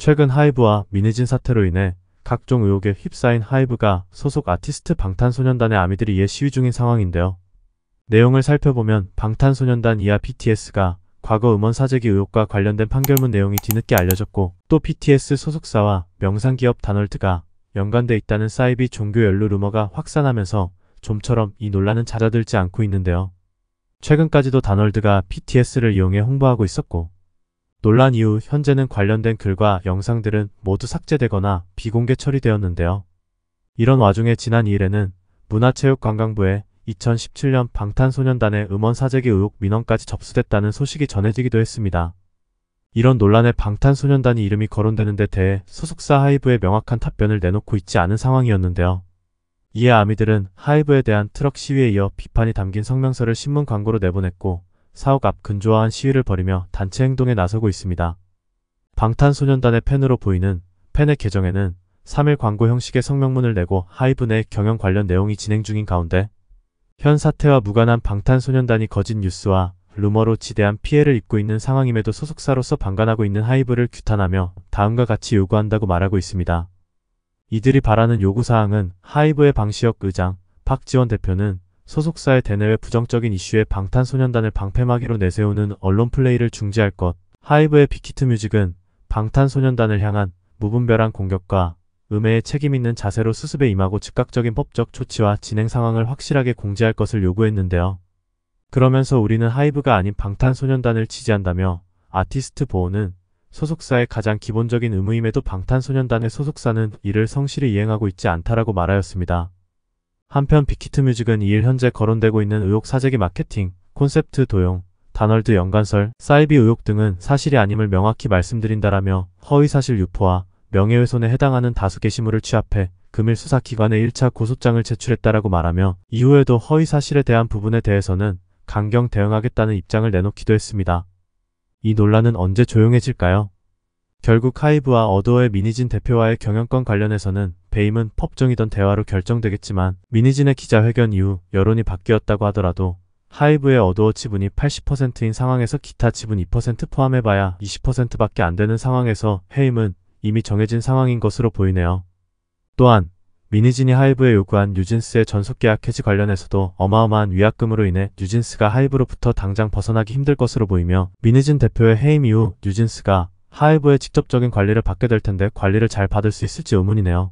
최근 하이브와 미니진 사태로 인해 각종 의혹에 휩싸인 하이브가 소속 아티스트 방탄소년단의 아미들이 이에 시위 중인 상황인데요. 내용을 살펴보면 방탄소년단 이하 BTS가 과거 음원 사재기 의혹과 관련된 판결문 내용이 뒤늦게 알려졌고 또 BTS 소속사와 명상기업 다널트가 연관돼 있다는 사이비 종교 연루 루머가 확산하면서 좀처럼 이 논란은 잦아들지 않고 있는데요. 최근까지도 다널드가 BTS를 이용해 홍보하고 있었고 논란 이후 현재는 관련된 글과 영상들은 모두 삭제되거나 비공개 처리되었는데요. 이런 와중에 지난 2일에는 문화체육관광부에 2017년 방탄소년단의 음원 사재기 의혹 민원까지 접수됐다는 소식이 전해지기도 했습니다. 이런 논란에 방탄소년단이 이름이 거론되는 데 대해 소속사 하이브의 명확한 답변을 내놓고 있지 않은 상황이었는데요. 이에 아미들은 하이브에 대한 트럭 시위에 이어 비판이 담긴 성명서를 신문 광고로 내보냈고 사옥 앞 근조화한 시위를 벌이며 단체 행동에 나서고 있습니다. 방탄소년단의 팬으로 보이는 팬의 계정에는 3일 광고 형식의 성명문을 내고 하이브 내 경영 관련 내용이 진행 중인 가운데 현 사태와 무관한 방탄소년단이 거짓 뉴스와 루머로 지대한 피해를 입고 있는 상황임에도 소속사로서 방관하고 있는 하이브를 규탄하며 다음과 같이 요구한다고 말하고 있습니다. 이들이 바라는 요구사항은 하이브의 방시혁 의장, 박지원 대표는 소속사의 대내외 부정적인 이슈에 방탄소년단을 방패막이로 내세우는 언론 플레이를 중지할 것. 하이브의 빅히트 뮤직은 방탄소년단을 향한 무분별한 공격과 음해에 책임있는 자세로 수습에 임하고 즉각적인 법적 조치와 진행 상황을 확실하게 공지할 것을 요구했는데요. 그러면서 우리는 하이브가 아닌 방탄소년단을 지지한다며 아티스트 보호는 소속사의 가장 기본적인 의무임에도 방탄소년단의 소속사는 이를 성실히 이행하고 있지 않다라고 말하였습니다. 한편 빅히트 뮤직은 2일 현재 거론되고 있는 의혹 사재기 마케팅, 콘셉트 도용, 다널드연관설 사이비 의혹 등은 사실이 아님을 명확히 말씀드린다라며 허위사실 유포와 명예훼손에 해당하는 다수 게시물을 취합해 금일 수사기관에 1차 고소장을 제출했다라고 말하며 이후에도 허위사실에 대한 부분에 대해서는 강경 대응하겠다는 입장을 내놓기도 했습니다. 이 논란은 언제 조용해질까요? 결국 하이브와 어도어의 미니진 대표와의 경영권 관련해서는 배임은 법정이던 대화로 결정되겠지만 미니진의 기자회견 이후 여론이 바뀌었다고 하더라도 하이브의 어두워 지분이 80%인 상황에서 기타 지분 2% 포함해봐야 20%밖에 안 되는 상황에서 해임은 이미 정해진 상황인 것으로 보이네요. 또한 미니진이 하이브에 요구한 뉴진스의 전속계약 해지 관련해서도 어마어마한 위약금으로 인해 뉴진스가 하이브로부터 당장 벗어나기 힘들 것으로 보이며 미니진 대표의 해임 이후 뉴진스가 하이브의 직접적인 관리를 받게 될 텐데 관리를 잘 받을 수 있을지 의문이네요.